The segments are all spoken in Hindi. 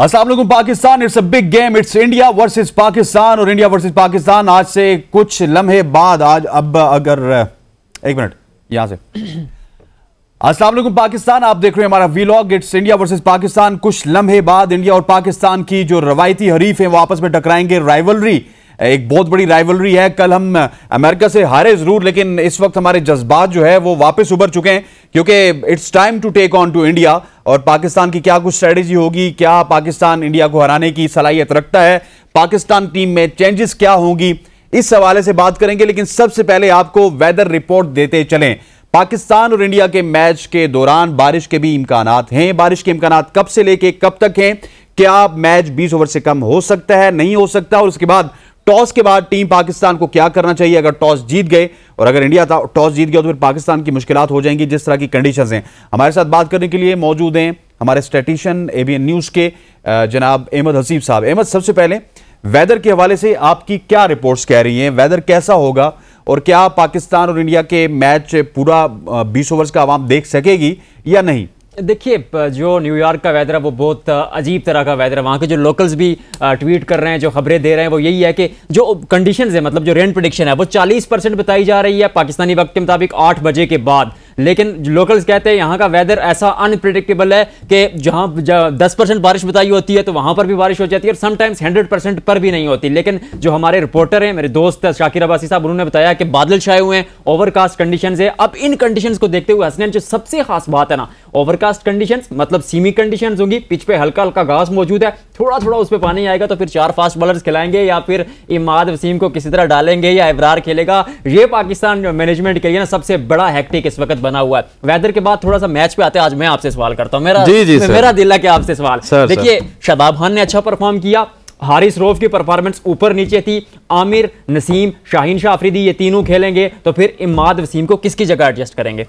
अस्सलाम अच्छा, Pakistan it's a big game it's India versus Pakistan और इंडिया वर्सेस पाकिस्तान आज से कुछ लम्हे बाद आज अब अगर एक मिनट यहां से अस्सलाम अच्छा, पाकिस्तान आप देख रहे हैं हमारा vlog it's India versus Pakistan कुछ लम्हे बाद इंडिया और पाकिस्तान की जो रवायती हरीफ है आपस में टकराएंगे राइवलरी एक बहुत बड़ी राइवलरी है कल हम अमेरिका से हारे जरूर लेकिन इस वक्त हमारे जज्बात जो है वो वापस उभर चुके हैं क्योंकि it's time to take on to India और पाकिस्तान की क्या कुछ स्ट्रेटेजी होगी क्या पाकिस्तान इंडिया को हराने की सलाहियत रखता है पाकिस्तान टीम में चेंजेस क्या होंगी इस हवाले से बात करेंगे लेकिन सबसे पहले आपको वेदर रिपोर्ट देते चलें पाकिस्तान और इंडिया के मैच के दौरान बारिश के भी इम्कान हैं बारिश के इम्कान कब से लेके कब तक हैं क्या मैच 20 ओवर से कम हो सकता है नहीं हो सकता और उसके बाद टॉस के बाद टीम पाकिस्तान को क्या करना चाहिए अगर टॉस जीत गए और अगर इंडिया टॉस जीत गया तो फिर पाकिस्तान की मुश्किल हो जाएंगी जिस तरह की कंडीशन हैं हमारे साथ बात करने के लिए मौजूद हैं हमारे स्टेटिशियन एबीएन न्यूज के जनाब अहमद हसीब साहब अहमद सबसे पहले वेदर के हवाले से आपकी क्या रिपोर्ट्स कह रही हैं वेदर कैसा होगा और क्या पाकिस्तान और इंडिया के मैच पूरा 20 ओवर्स का आवाम देख सकेगी या नहीं देखिए जो न्यूयॉर्क का वेदर है वो बहुत अजीब तरह का वेदर है वहाँ के जो लोकल्स भी ट्वीट कर रहे हैं जो खबरें दे रहे हैं वो यही है कि जो कंडीशन है मतलब जो रेन प्रडिक्शन है वो 40 परसेंट बताई जा रही है पाकिस्तानी वक्त के मुताबिक 8 बजे के बाद लेकिन लोकल्स कहते हैं यहाँ का वेदर ऐसा अनप्रिडिक्टेबल है कि जहाँ दस परसेंट बारिश बताई होती है तो वहाँ पर भी बारिश हो जाती है और समटाइम्स हंड्रेड परसेंट पर भी नहीं होती लेकिन जो हमारे रिपोर्टर हैं मेरे दोस्त शाकिर अबासी साहब उन्होंने बताया कि बादल छाए हुए हैं ओवरकास्ट कंडीशन है अब इन कंडीशन को देखते हुए हसनैन जो सबसे खास बात है ना ओवरकास्ट कंडीशन मतलब सीमी कंडीशन होंगी पिच पे हल्का हल्का घास मौजूद है थोड़ा थोड़ा उस पर पानी आएगा तो फिर चार फास्ट बॉलर्स खिलाएंगे या फिर इमाद वसीम को किसी तरह डालेंगे या इबरार खेलेगा ये पाकिस्तान मैनेजमेंट के लिए ना सबसे बड़ा हैक्टिक इस वक्त बना हुआ है वेदर के बाद थोड़ा सा मैच पे आते हैं आज मैं आपसे सवाल करता हूँ मेरा जी जी मेरा दिल है कि आपसे सवाल देखिए शदाब खान ने अच्छा परफॉर्म किया हारिस रोफ की परफॉर्मेंस ऊपर नीचे थी आमिर नसीम शाहीन शाह आफरीदी ये तीनों खेलेंगे तो फिर इमाद वसीम को किसकी जगह एडजस्ट करेंगे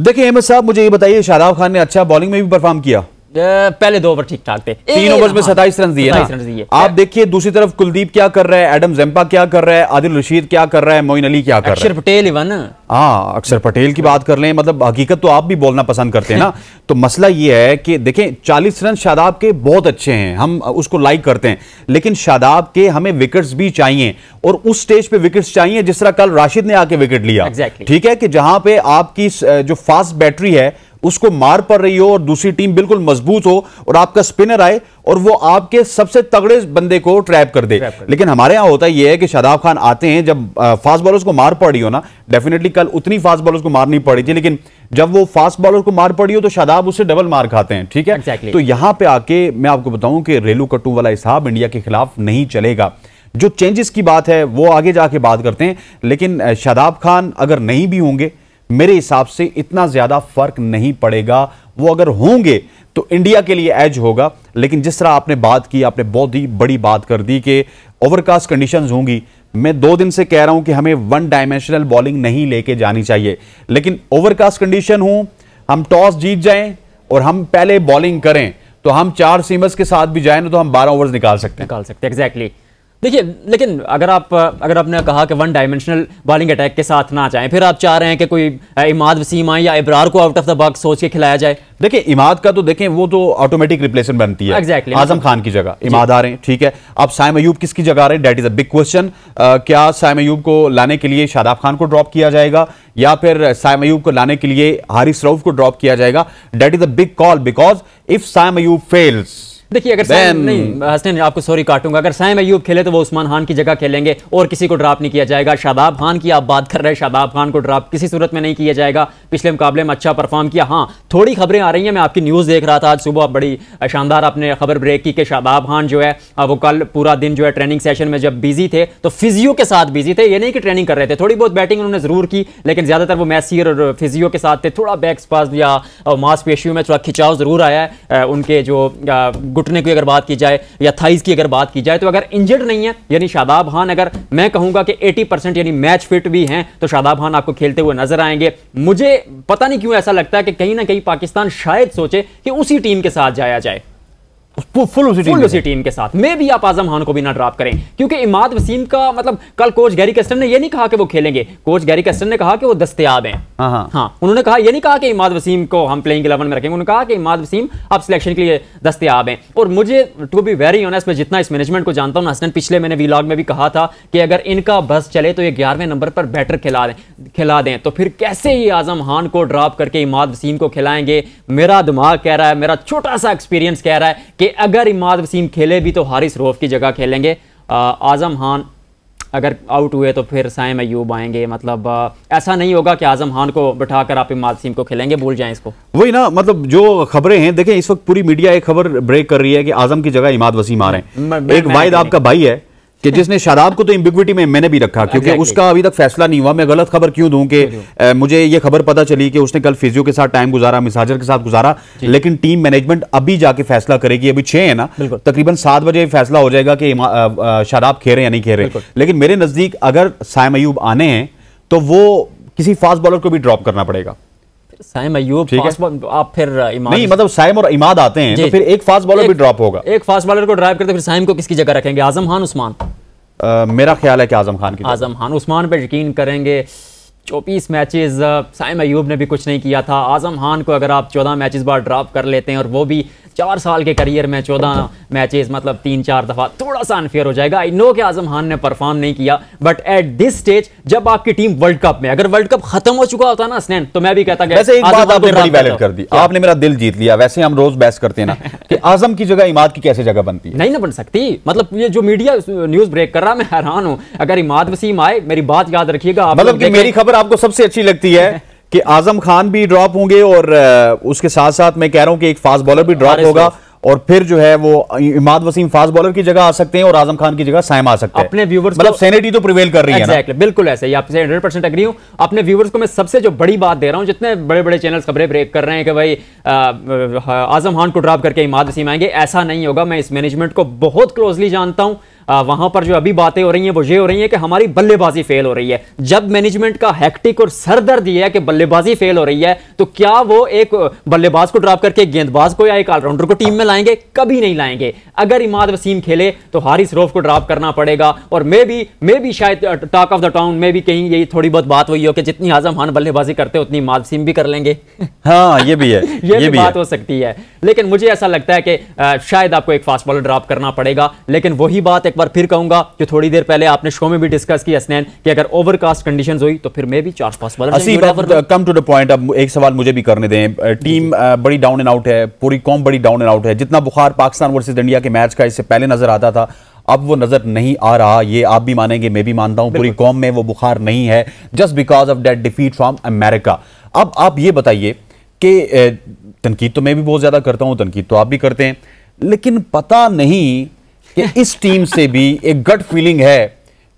देखिए अहमद साहब मुझे ये बताइए शादाब खान ने अच्छा बॉलिंग में भी परफॉर्म किया पहले दो ओवर ठीक ठाक थे तीन ओवर में हाँ। सताइस रन दिए आप देखिए दूसरी तरफ कुलदीप क्या कर रहा है एडम जेम्पा क्या कर रहा है आदिल रशीद क्या कर रहा है मोइन अली क्या कर रहा है अक्षर पटेल इवन हाँ अक्षर पटेल की बात कर ले मतलब हकीकत तो आप भी बोलना पसंद करते हैं ना तो मसला ये है कि देखें चालीस रन शादाब के बहुत अच्छे हैं हम उसको लाइक करते हैं लेकिन शादाब के हमें विकेट्स भी चाहिए और उस स्टेज पे विकेट्स चाहिए जिस तरह कल राशिद ने आके विकेट लिया ठीक है कि जहां पे आपकी जो फास्ट बैटरी है उसको मार पड़ रही हो और दूसरी टीम बिल्कुल मजबूत हो और आपका स्पिनर आए और वो आपके सबसे तगड़े बंदे को ट्रैप कर दे ट्रैप कर लेकिन हमारे यहां होता यह है कि शादाब खान आते हैं जब फास्ट बॉलर्स को मार पड़ी हो ना डेफिनेटली कल उतनी फास्ट बॉलर्स को मार नहीं पड़ी थी लेकिन जब वो फास्ट बॉलर को मार पड़ी हो तो शादाब उससे डबल मार खाते हैं ठीक है exactly. तो यहां पर आके मैं आपको बताऊं कि रेलू कट्टू वाला हिसाब इंडिया के खिलाफ नहीं चलेगा जो चेंजेस की बात है वो आगे जाके बात करते हैं लेकिन शादाब खान अगर नहीं भी होंगे मेरे हिसाब से इतना ज़्यादा फर्क नहीं पड़ेगा वो अगर होंगे तो इंडिया के लिए एज होगा लेकिन जिस तरह आपने बात की आपने बहुत ही बड़ी बात कर दी कि ओवरकास्ट कंडीशंस होंगी मैं दो दिन से कह रहा हूं कि हमें वन डायमेंशनल बॉलिंग नहीं लेके जानी चाहिए लेकिन ओवरकास्ट कंडीशन हो हम टॉस जीत जाएं और हम पहले बॉलिंग करें तो हम चार सीमर्स के साथ भी जाए ना तो हम बारह ओवर्स निकाल सकते हैं निकाल सकते हैं एग्जैक्टली exactly. देखिए लेकिन अगर आप अगर आपने कहा कि वन डायमेंशनल बॉलिंग अटैक के साथ ना जाएं फिर आप चाह रहे हैं कि कोई इमाद वसीमा या इब्रार को आउट ऑफ द बॉक्स सोच के खिलाया जाए देखिए इमाद का तो देखें वो तो ऑटोमेटिक रिप्लेसमेंट बनती है एग्जैक्टली exactly, आजम मतलब खान की जगह इमाद आ रहे हैं ठीक है अब साय मयूब किसकी जगह आ रहे हैं डेट इज अग क्वेश्चन क्या साय मयूब को लाने के लिए शादाब खान को ड्रॉप किया जाएगा या फिर साय मयूब को लाने के लिए हारिस रऊफ को ड्रॉप किया जाएगा डेट इज अग call because if Saim Ayub fails देखिए अगर नहीं हसनैन आपको सॉरी काटूंगा अगर सैम अयूब खेले तो वो उस्मान खान की जगह खेलेंगे और किसी को ड्राप नहीं किया जाएगा शादाब खान की आप बात कर रहे हैं शादाब खान को ड्राप किसी सूरत में नहीं किया जाएगा पिछले मुकाबले में अच्छा परफॉर्म किया हाँ थोड़ी खबरें आ रही हैं मैं आपकी न्यूज़ देख रहा था आज सुबह बड़ी शानदार आपने खबर ब्रेक की कि शादाब खान जो है वो कल पूरा दिन जो है ट्रेनिंग सेशन में जब बिजी थे तो फिजियो के साथ बिजी थे ये नहीं कि ट्रेनिंग कर रहे थे थोड़ी बहुत बैटिंग उन्होंने जरूर की लेकिन ज़्यादातर वो मैसी और फिजियो के साथ थे थोड़ा बैक्स पास या मांसपेशियों में थोड़ा खिंचाव जरूर आया है उनके जो घुटने की अगर बात की जाए या थाइज की अगर बात की जाए तो अगर इंजर्ड नहीं है यानी शादाब खान अगर मैं कहूंगा कि एटी परसेंट यानी मैच फिट भी हैं तो शादाब खान आपको खेलते हुए नजर आएंगे मुझे पता नहीं क्यों ऐसा लगता है कि कहीं ना कहीं पाकिस्तान शायद सोचे कि उसी टीम के साथ जाया जाए फुल उसी फुल उसी टीम के साथ में भी आप आजम खान को भी ना ड्रॉप करें क्योंकि इमाद वसीम का मतलब कल कोच गैरी कस्टन ने यह नहीं कहा कि वो खेलेंगे कोच गैरी कस्टन ने कहा कि वो दस्तियाब हैं हाँ, हाँ।, हाँ उन्होंने कहा ये नहीं कहा कि इमाद वसीम को हम प्लेइंग इलेवन में रखेंगे उन्होंने कहा कि इमाद वसीम आप सिलेक्शन के लिए दस्तियाब हैं और मुझे टू बी वेरी ऑनेस्ट मैं जितना इस मैनेजमेंट को जानता हूँ हसन पिछले मैंने वीलॉग में भी कहा था कि अगर इनका बस चले तो ये ग्यारहवें नंबर पर बैटर खिला दें खिला दें तो फिर कैसे ही आजम खान को ड्रॉप करके इमाद वसीम को खिलाएंगे मेरा दिमाग कह रहा है मेरा छोटा सा एक्सपीरियंस कह रहा है कि अगर इमाद वसीम खेले भी तो हारिस रोफ की जगह खेलेंगे आज़म खान अगर आउट हुए तो फिर साइम अयूब आएंगे मतलब ऐसा नहीं होगा कि आजम खान को बैठा कर आप इमाद वसीम को खेलेंगे भूल जाएं इसको वही ना मतलब जो खबरें हैं देखें इस वक्त पूरी मीडिया एक खबर ब्रेक कर रही है कि आजम की जगह इमाद वसीम आ रहे हैं एक वाहिद आपका भाई है कि जिसने शराब को तो इम्बिक्विटी में मैंने भी रखा क्योंकि उसका अभी तक फैसला नहीं हुआ मैं गलत खबर क्यों दूं कि मुझे ये खबर पता चली कि उसने कल फिजियो के साथ टाइम गुजारा मिसाजर के साथ गुजारा लेकिन टीम मैनेजमेंट अभी जाके फैसला करेगी अभी छह है ना तकरीबन सात बजे फैसला हो जाएगा कि शराब खे रहे या नहीं खे रहे लेकिन मेरे नजदीक अगर सायम अयूब आने हैं तो वो किसी फास्ट बॉलर को भी ड्रॉप करना पड़ेगा साइम अयूब आप फिर uh, इमाद नहीं मतलब साइम और इमाद आते हैं तो फिर एक फास्ट बॉलर भी ड्रॉप होगा एक फास्ट बॉलर को ड्राइव करते फिर साइम को किसकी जगह रखेंगे आजम खान उस्मान मेरा ख्याल है कि आजम खान की आजम खान उस्मान पर यकीन करेंगे चौबीस मैचेस uh, साइम अयूब ने भी कुछ नहीं किया था आजम खान को अगर आप चौदह मैचेस बार ड्रॉप कर लेते हैं और वो भी चार साल के करियर में चौदह मैचेस मतलब तीन चार दफ़ा थोड़ा सा अनफेयर हो जाएगा आई नो कि आजम खान ने परफॉर्म नहीं किया बट एट दिस स्टेज जब आपकी टीम वर्ल्ड कप में अगर वर्ल्ड कप खत्म हो चुका होता ना स्नैन तो मैं भी कहता वैसे एक बात आपने तो बड़ी वैलिड कर दी आपने मेरा दिल जीत लिया वैसे हम रोज बहस करते हैं ना कि आजम की जगह इमाद की कैसे जगह बनती है नहीं ना बन सकती मतलब ये जो मीडिया न्यूज ब्रेक कर रहा मैं हैरान हूं अगर इमाद वसीम आए मेरी बात याद रखिएगा मतलब कि मेरी खबर आपको सबसे अच्छी लगती है कि आजम खान भी ड्रॉप होंगे और उसके साथ साथ मैं कह रहा हूं कि एक फास्ट बॉलर भी ड्रॉप होगा और फिर जो है वो इमाद वसीम फास्ट बॉलर की जगह आ सकते हैं और आजम खान की जगह सैम आ सकते हैं अपने व्यूवर्स मतलब सेनेटी तो प्रिवेल कर रही exactly, है exactly, बिल्कुल ऐसे ही आपसे हंड्रेड परसेंट अग्री हूँ अपने व्यूवर्स को मैं सबसे जो बड़ी बात दे रहा हूँ जितने बड़े बड़े चैनल खबरें ब्रेक कर रहे हैं कि भाई आजम खान को ड्रॉप करके इमाद वसीम आएंगे ऐसा नहीं होगा मैं इस मैनेजमेंट को बहुत क्लोजली जानता हूँ वहां पर जो अभी बातें हो रही हैं वो ये हो रही है कि हमारी बल्लेबाजी फेल हो रही है जब मैनेजमेंट का हैक्टिक और सरदर्द यह है कि बल्लेबाजी फेल हो रही है तो क्या वो एक बल्लेबाज को ड्रॉप करके गेंदबाज को या एक ऑलराउंडर को टीम में लाएंगे कभी नहीं लाएंगे अगर इमाद वसीम खेले तो हारिस रोफ को ड्रॉप करना पड़ेगा और मे बी मे बी शायद टॉक ऑफ द टाउन में भी कहीं यही थोड़ी बहुत बात हुई हो कि जितनी आजम खान बल्लेबाजी करते उतनी इमाद वसीम भी कर लेंगे हाँ ये भी है ये, ये भी बात हो सकती है लेकिन मुझे ऐसा लगता है कि शायद आपको एक फास्ट बॉलर ड्रॉप करना पड़ेगा लेकिन वही बात एक बार फिर कहूंगा जो थोड़ी देर पहले आपने शो में भी डिस्कस किया स्नैन कि अगर ओवरकास्ट कंडीशन हुई तो फिर मैं भी चार pace bowler come to the point अब एक सवाल मुझे भी करने दें टीम बड़ी डाउन एंड आउट है पूरी कॉम बड़ी डाउन एंड आउट है जितना बुखार पाकिस्तान वर्सेज इंडिया के मैच का इससे पहले नजर आता था अब वो नजर नहीं आ रहा ये आप भी मानेंगे मैं भी मानता हूं पूरी कॉम में वो बुखार नहीं है just because of that defeat from America अब आप ये बताइए कि तनकीद तो मैं भी बहुत ज़्यादा करता हूं तनकीद तो आप भी करते हैं लेकिन पता नहीं कि इस टीम से भी एक गट फीलिंग है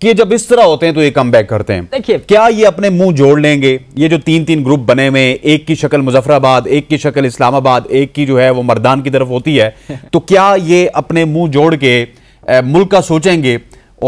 कि जब इस तरह होते हैं तो ये कम करते हैं देखिए क्या ये अपने मुंह जोड़ लेंगे ये जो तीन तीन ग्रुप बने हुए एक की शक्ल मुजफ्फराबाद एक की शक्ल इस्लामाबाद एक की जो है वो मरदान की तरफ होती है तो क्या ये अपने मुंह जोड़ के मुल्क का सोचेंगे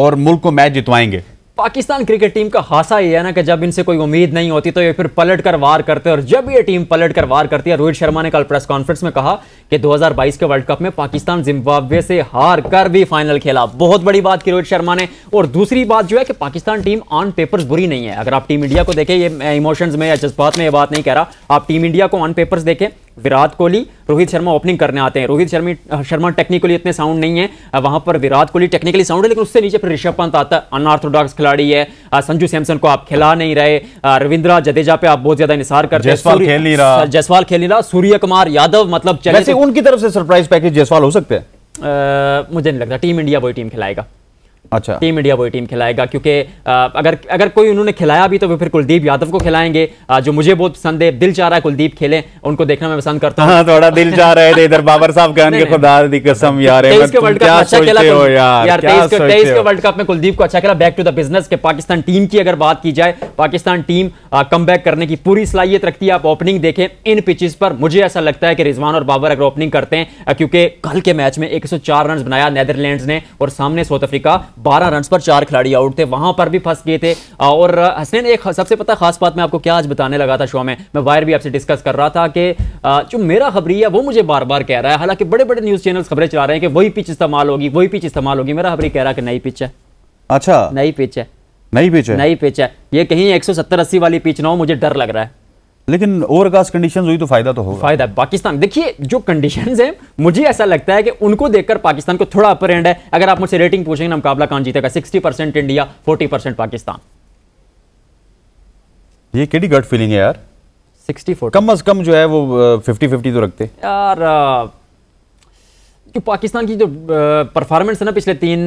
और मुल्क को मैच जितवाएंगे पाकिस्तान क्रिकेट टीम का हासा ये है ना कि जब इनसे कोई उम्मीद नहीं होती तो ये फिर पलट कर वार करते और जब ये टीम पलट कर वार करती है रोहित शर्मा ने कल प्रेस कॉन्फ्रेंस में कहा कि 2022 के वर्ल्ड कप में पाकिस्तान जिम्बाब्वे से हार कर भी फाइनल खेला बहुत बड़ी बात की रोहित शर्मा ने और दूसरी बात जो है कि पाकिस्तान टीम ऑन पेपर्स बुरी नहीं है अगर आप टीम इंडिया को देखें ये इमोशंस में या जज्बात में ये बात नहीं कह रहा आप टीम इंडिया को ऑन पेपर्स देखें विराट कोहली रोहित शर्मा ओपनिंग करने आते हैं रोहित शर्मा शर्मा टेक्निकली इतने साउंड नहीं है वहां पर विराट कोहली टेक्निकली साउंड है लेकिन उससे नीचे फिर ऋषभ पंत आता है अनऑर्थोडॉक्स खिलाड़ी है संजू सैमसन को आप खिला नहीं रहे रविंद्र जडेजा पे आप बहुत ज्यादा निसार करते हैं जसवाल खेल रहा सूर्य कुमार यादव मतलब तो- उनकी तरफ से सरप्राइज पैकेज जसवाल हो सकते हैं मुझे नहीं लगता टीम इंडिया वही टीम खिलाएगा अच्छा टीम इंडिया वही टीम खिलाएगा क्योंकि अगर अगर कोई उन्होंने खिलाया भी तो वो फिर कुलदीप यादव को खिलाएंगे जो मुझे बहुत पसंद है दिल चाह रहा है कुलदीप खेले उनको देखना मैं पसंद करता हूँ हाँ, थोड़ा दिल चाह रहे थे इधर बाबर साहब कहन के खुदा दी कसम यार वर्ल्ड कप अच्छा तेईस के वर्ल्ड कप में कुलदीप को अच्छा खेला बैक टू द बिजनेस के पाकिस्तान टीम की अगर बात की जाए पाकिस्तान टीम कम करने की पूरी सलाहियत रखती है आप ओपनिंग देखें इन पिचेस पर मुझे ऐसा लगता है कि रिजवान और बाबर अगर ओपनिंग करते हैं क्योंकि कल के मैच में एक रन बनाया नेदरलैंड ने और सामने साउथ अफ्रीका बारह रन पर चार खिलाड़ी आउट थे वहां पर भी फंस गए थे और हसनैन एक सबसे पता खास बात मैं आपको क्या आज बताने लगा था शो में मैं वायर भी आपसे डिस्कस कर रहा था कि जो मेरा है वो मुझे बार बार कह रहा है हालांकि बड़े बड़े न्यूज़ चैनल खबरें चला रहे हैं कि वही पिच इस्तेमाल होगी वही पिच इस्तेमाल होगी मेरा खबरी कह रहा है कि नई पिच है अच्छा नई पिच है नई पिच है नई पिच है ये कहीं एक सौ सत्तर अस्सी वाली पिच ना हो मुझे डर लग रहा है लेकिन ओवरकास्ट कंडीशंस हुई तो फायदा तो होगा फायदा पाकिस्तान देखिए जो कंडीशंस हैं मुझे ऐसा लगता है कि उनको देखकर पाकिस्तान को थोड़ा अपर एंड है अगर आप मुझसे रेटिंग पूछेंगे ना मुकाबला कौन जीतेगा sixty percent India forty percent Pakistan ये केड़ी गट फीलिंग है यार सिक्सटी फोर कम अज कम जो है वो फिफ्टी फिफ्टी तो रखते यार कि पाकिस्तान की जो परफॉर्मेंस है ना पिछले तीन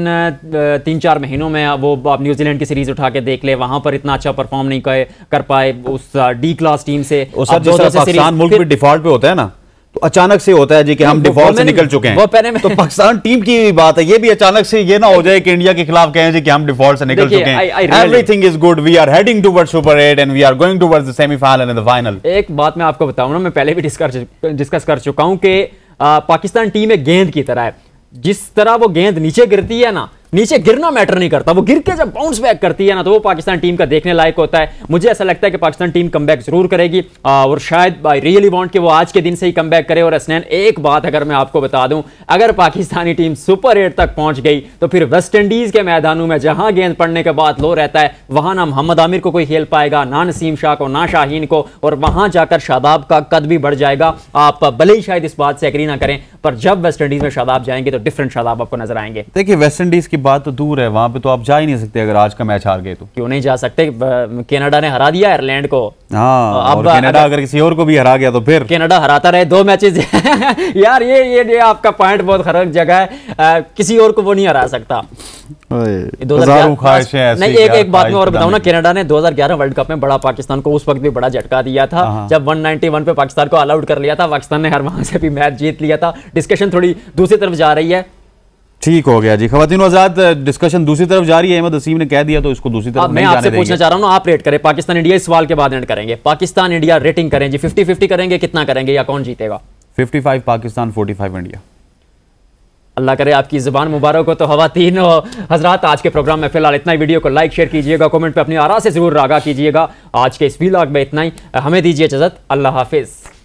तीन चार महीनों में वो आप न्यूजीलैंड की सीरीज उठा के देख ले वहां पर इतना अच्छा परफॉर्म नहीं कर, कर पाए उस डी क्लास टीम से डिफॉल्ट पे होता है ना तो अचानक से होता है जी कि हम डिफॉल्ट से निकल चुके हैं वो पहने में तो पाकिस्तान टीम की भी बात है ये भी अचानक से ये ना हो जाए कि इंडिया के खिलाफ कहें जी कि हम डिफॉल्ट से निकल चुके हैं everything is good we are heading towards super eight and we are going towards the semifinal and the final एक बात मैं आपको बताऊं ना मैं पहले भी डिस्कस डिस्कस कर चुका हूं कि पाकिस्तान टीम एक गेंद की तरह है जिस तरह वो गेंद नीचे गिरती है ना नीचे गिरना मैटर नहीं करता वो गिर के जब बाउंस बैक करती है ना तो वो पाकिस्तान टीम का देखने लायक होता है मुझे ऐसा लगता है कि पाकिस्तान टीम कम जरूर करेगी और शायद आई रियली वॉन्ट कि वो आज के दिन से ही कम करे और असनैन एक बात अगर मैं आपको बता दूं अगर पाकिस्तानी टीम सुपर एट तक पहुंच गई तो फिर वेस्ट इंडीज के मैदानों में जहां गेंद पड़ने के बाद लो रहता है वहां ना मोहम्मद आमिर को कोई खेल पाएगा ना नसीम शाह को ना शाहीन को और वहां जाकर शादाब का कद भी बढ़ जाएगा आप भले ही शायद इस बात से एग्री ना करें पर जब वेस्ट इंडीज में शादाब जाएंगे तो डिफरेंट शादाब आपको नजर आएंगे देखिए वेस्ट इंडीज की बात तो दूर है वहाँ पे तो आप जा ही नहीं सकते अगर आज का मैच हार गए तो क्यों नहीं जा सकते कनाडा ने हरा दिया आयरलैंड को हाँ अब कनाडा अगर किसी और को भी हरा गया तो फिर कनाडा हराता रहे दो मैचेस यार ये ये ये आपका पॉइंट बहुत खराब जगह है आ, किसी और को वो नहीं हरा सकता दो नहीं एक एक बात में और बताऊँ ना कनाडा ने 2011 वर्ल्ड कप में बड़ा पाकिस्तान को उस वक्त भी बड़ा झटका दिया था हाँ, हाँ। जब 191 पे पाकिस्तान को ऑल आउट कर लिया था पाकिस्तान ने हर वहां से भी मैच जीत लिया था डिस्कशन थोड़ी दूसरी तरफ जा रही है ठीक हो गया जी खातिन आजाद डिस्कशन दूसरी तरफ जारी है अहमद असीम ने कह दिया तो इसको दूसरी तरफ मैं आपसे पूछना चाह रहा हूँ आप रेट करें पाकिस्तान इंडिया इस सवाल के बाद रेट करेंगे पाकिस्तान इंडिया रेटिंग करें जी फिफ्टी फिफ्टी करेंगे कितना करेंगे या कौन जीतेगा fifty five Pakistan forty five India अल्लाह करे आपकी ज़बान मुबारक हो तो हवा खातिन हजरात आज के प्रोग्राम में फिलहाल इतना ही वीडियो को लाइक शेयर कीजिएगा कमेंट पे अपनी आरा से ज़रूर रागा कीजिएगा आज के इस वीलाग में इतना ही हमें दीजिए इजाज़त अल्लाह हाफिज़